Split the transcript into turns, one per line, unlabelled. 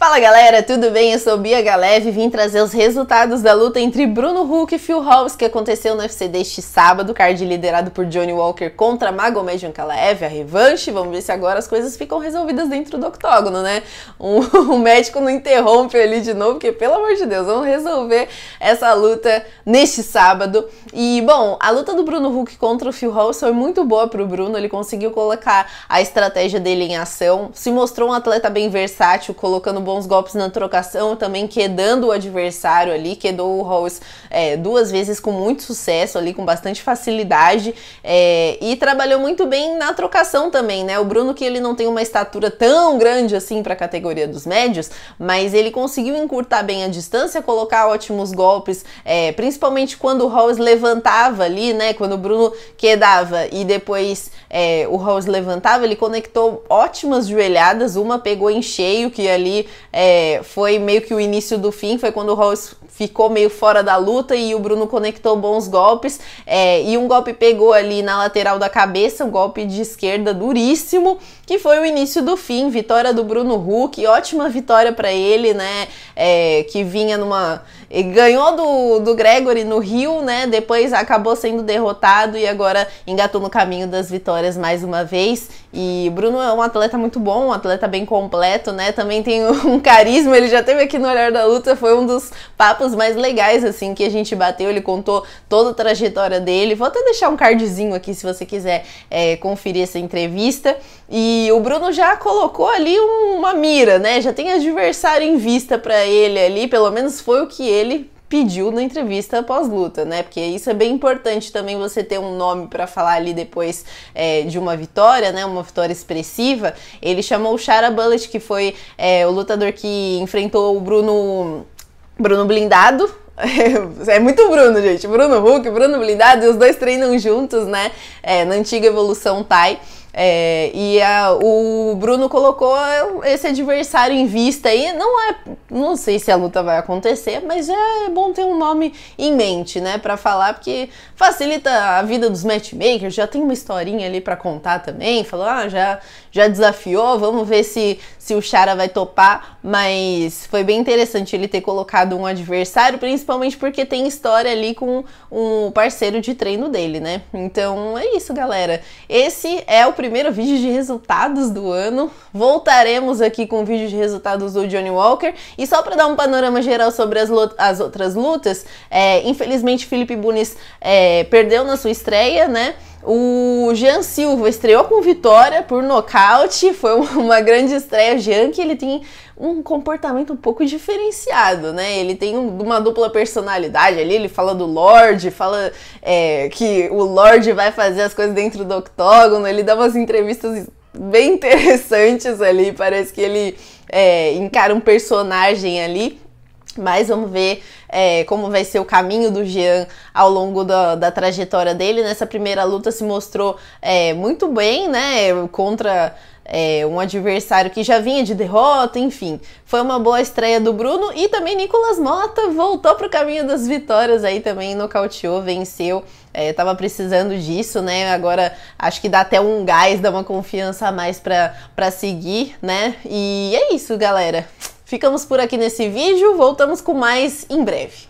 Fala galera, tudo bem? Eu sou Bia Galeve e vim trazer os resultados da luta entre Bruno Hulk e Phil Hobbs que aconteceu no UFC deste sábado, card liderado por Johnny Walker contra Magomed Ankalaev, a revanche. Vamos ver se agora as coisas ficam resolvidas dentro do octógono, né? Um, o médico não interrompe ali de novo, porque pelo amor de Deus, vamos resolver essa luta neste sábado. E bom, a luta do Bruno Hulk contra o Phil Hobbs foi muito boa pro Bruno, ele conseguiu colocar a estratégia dele em ação, se mostrou um atleta bem versátil, colocando bons golpes na trocação, também quedando o adversário ali, quedou o Hollis é, duas vezes com muito sucesso ali, com bastante facilidade, é, e trabalhou muito bem na trocação também, né? O Bruno que ele não tem uma estatura tão grande assim para a categoria dos médios, mas ele conseguiu encurtar bem a distância, colocar ótimos golpes, é, principalmente quando o Hollis levantava ali, né? Quando o Bruno quedava e depois é, o Hollis levantava, ele conectou ótimas joelhadas, uma pegou em cheio, que ali é, foi meio que o início do fim, foi quando o Rollins ficou meio fora da luta e o Bruno conectou bons golpes. É, e um golpe pegou ali na lateral da cabeça, um golpe de esquerda duríssimo, que foi o início do fim. Vitória do Bruno Huck, ótima vitória para ele, né? É, que vinha numa. ganhou do, do Gregory no Rio, né? Depois acabou sendo derrotado e agora engatou no caminho das vitórias mais uma vez. E Bruno é um atleta muito bom, um atleta bem completo, né? Também tem com carisma, ele já teve aqui no Olhar da Luta, foi um dos papos mais legais, assim, que a gente bateu, ele contou toda a trajetória dele. Vou até deixar um cardzinho aqui se você quiser é, conferir essa entrevista. E o Bruno já colocou ali uma mira, né? Já tem adversário em vista para ele ali, pelo menos foi o que ele pediu na entrevista pós-luta, né? Porque isso é bem importante também você ter um nome para falar ali depois é, de uma vitória, né? Uma vitória expressiva. Ele chamou o Shara Bullet, que foi é, o lutador que enfrentou o Bruno. Bruno Blindado, é muito Bruno, gente. Bruno Hulk, Bruno Blindado, e os dois treinam juntos, né? É, na antiga evolução Thai. É, e a, o Bruno colocou esse adversário em vista aí. Não é, não sei se a luta vai acontecer, mas é bom ter um nome em mente, né, para falar, porque facilita a vida dos matchmakers. Já tem uma historinha ali para contar também. Falou, ah, já, já desafiou. Vamos ver se se o Chara vai topar. Mas foi bem interessante ele ter colocado um adversário, principalmente porque tem história ali com o um parceiro de treino dele, né? Então é isso, galera. Esse é o primeiro vídeo de resultados do ano. Voltaremos aqui com o vídeo de resultados do Johnny Walker. E só para dar um panorama geral sobre as, as outras lutas, é, infelizmente Felipe Bunis é, perdeu na sua estreia, né? O Jean Silva estreou com vitória por nocaute, foi uma grande estreia. Jean, que ele tem um comportamento um pouco diferenciado, né? Ele tem uma dupla personalidade ali, ele fala do Lorde, fala é, que o Lorde vai fazer as coisas dentro do octógono, ele dá umas entrevistas bem interessantes ali, parece que ele é, encara um personagem ali. Mas vamos ver é, como vai ser o caminho do Jean ao longo da, da trajetória dele. Nessa primeira luta se mostrou é, muito bem, né? Contra é, um adversário que já vinha de derrota, enfim. Foi uma boa estreia do Bruno e também Nicolas Mota voltou para o caminho das vitórias aí também, nocauteou, venceu. É, tava precisando disso, né? Agora acho que dá até um gás, dá uma confiança a mais para seguir, né? E é isso, galera. Ficamos por aqui nesse vídeo, voltamos com mais em breve.